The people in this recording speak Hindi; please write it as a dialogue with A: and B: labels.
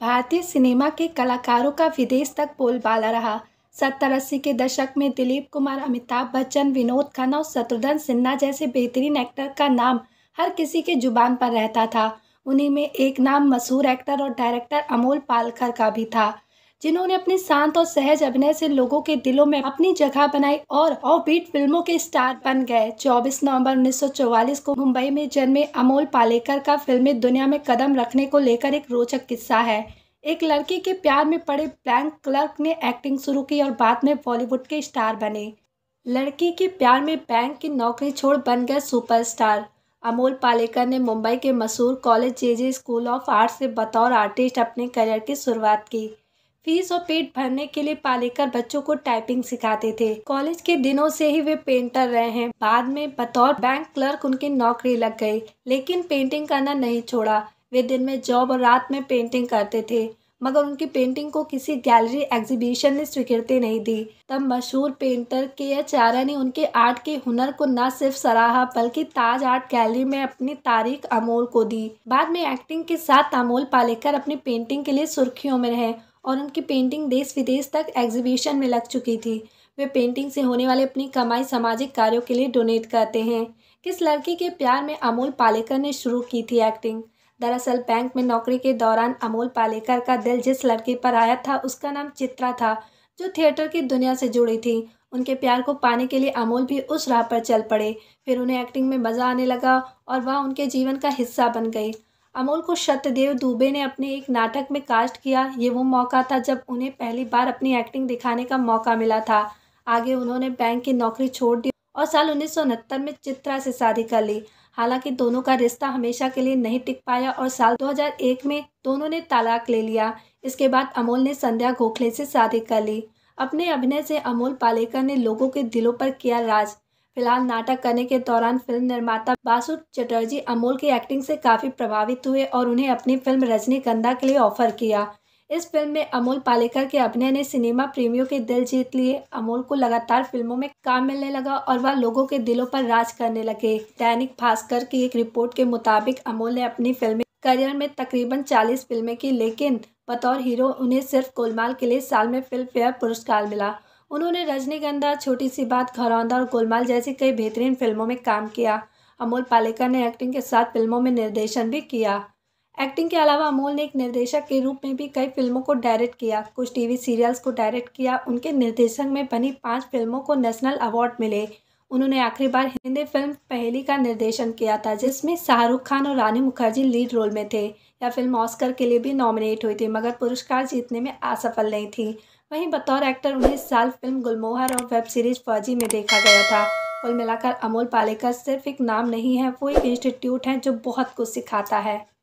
A: भारतीय सिनेमा के कलाकारों का विदेश तक बोलबाला रहा सत्तर अस्सी के दशक में दिलीप कुमार अमिताभ बच्चन विनोद खन्ना और शत्रुघ्न सिन्हा जैसे बेहतरीन एक्टर का नाम हर किसी के जुबान पर रहता था उन्हीं में एक नाम मशहूर एक्टर और डायरेक्टर अमोल पालकर का भी था जिन्होंने अपने शांत और सहज अभिनय से लोगों के दिलों में अपनी जगह बनाई और ऑफ बीट फिल्मों के स्टार बन गए 24 नवंबर 1944 को मुंबई में जन्मे अमोल पालेकर का फिल्मी दुनिया में कदम रखने को लेकर एक रोचक किस्सा है एक लड़की के प्यार में पड़े बैंक क्लर्क ने एक्टिंग शुरू की और बाद में बॉलीवुड के स्टार बने लड़की के प्यार में बैंक की नौकरी छोड़ बन गए सुपरस्टार अमोल पालेकर ने मुंबई के मशहूर college J J school of art से बतौर आर्टिस्ट अपने करियर की शुरुआत की फीस और पेट भरने के लिए पालेकर बच्चों को टाइपिंग सिखाते थे कॉलेज के दिनों से ही वे पेंटर रहे हैं बाद में बतौर बैंक क्लर्क उनकी नौकरी लग गई लेकिन पेंटिंग करना नहीं छोड़ा वे दिन में जॉब और रात में पेंटिंग करते थे मगर उनकी पेंटिंग को किसी गैलरी एग्जीबिशन ने स्वीकृति नहीं दी तब मशहूर पेंटर के एच आरा ने उनके आर्ट के हुनर को न सिर्फ सराहा बल्कि ताज आर्ट गैलरी में अपनी तारीख अमोल को दी बाद में एक्टिंग के साथ अमोल पालेकर अपनी पेंटिंग के लिए सुर्खियों में रहे और उनकी पेंटिंग देश विदेश तक एग्जीबिशन में लग चुकी थी वे पेंटिंग से होने वाले अपनी कमाई सामाजिक कार्यों के लिए डोनेट करते हैं किस लड़की के प्यार में अमोल पालेकर ने शुरू की थी एक्टिंग दरअसल बैंक में नौकरी के दौरान अमोल पालेकर का दिल जिस लड़के पर आया था उसका नाम चित्रा था जो थिएटर की दुनिया से जुड़ी थी उनके प्यार को पाने के लिए अमोल भी उस राह पर चल पड़े फिर उन्हें एक्टिंग में मज़ा आने लगा और वह उनके जीवन का हिस्सा बन गई अमोल को सत्यदेव दुबे ने अपने एक नाटक में कास्ट किया ये वो मौका था जब उन्हें पहली बार अपनी एक्टिंग दिखाने का मौका मिला था आगे उन्होंने बैंक की नौकरी छोड़ दी और साल उन्नीस में चित्रा से शादी कर ली हालांकि दोनों का रिश्ता हमेशा के लिए नहीं टिक पाया और साल 2001 में दोनों ने तलाक ले लिया इसके बाद अमोल ने संध्या गोखले से शादी कर ली अपने अभिनय से अमोल पालेकर ने लोगों के दिलों पर किया राज फिलहाल नाटक करने के दौरान फिल्म निर्माता बासु चटर्जी अमोल की एक्टिंग से काफ़ी प्रभावित हुए और उन्हें अपनी फिल्म रजनीगंधा के लिए ऑफर किया इस फिल्म में अमोल पालेकर के अभिनय ने सिनेमा प्रेमियों के दिल जीत लिए अमोल को लगातार फिल्मों में काम मिलने लगा और वह लोगों के दिलों पर राज करने लगे दैनिक भास्कर की एक रिपोर्ट के मुताबिक अमोल ने अपनी फिल्म करियर में तकरीबन 40 फिल्में की लेकिन बतौर हीरो उन्हें सिर्फ गोलमाल के लिए साल में फिल्म फेयर पुरस्कार मिला उन्होंने रजनीगंधा छोटी सी बात घरौंदा और गोलमाल जैसी कई बेहतरीन फिल्मों में काम किया अमोल पालेकर ने एक्टिंग के साथ फिल्मों में निर्देशन भी किया एक्टिंग के अलावा अमोल ने एक निर्देशक के रूप में भी कई फिल्मों को डायरेक्ट किया कुछ टीवी सीरियल्स को डायरेक्ट किया उनके निर्देशन में बनी पांच फिल्मों को नेशनल अवार्ड मिले उन्होंने आखिरी बार हिंदी फिल्म पहली का निर्देशन किया था जिसमें शाहरुख खान और रानी मुखर्जी लीड रोल में थे यह फिल्म ऑस्कर के लिए भी नॉमिनेट हुई थी मगर पुरस्कार जीतने में असफल नहीं थी वहीं बतौर एक्टर उन्हें साल फिल्म गुलमोहर और वेब सीरीज फौजी में देखा गया था कुल मिलाकर अमोल पालेकर सिर्फ एक नाम नहीं है वो एक इंस्टीट्यूट है जो बहुत कुछ सिखाता है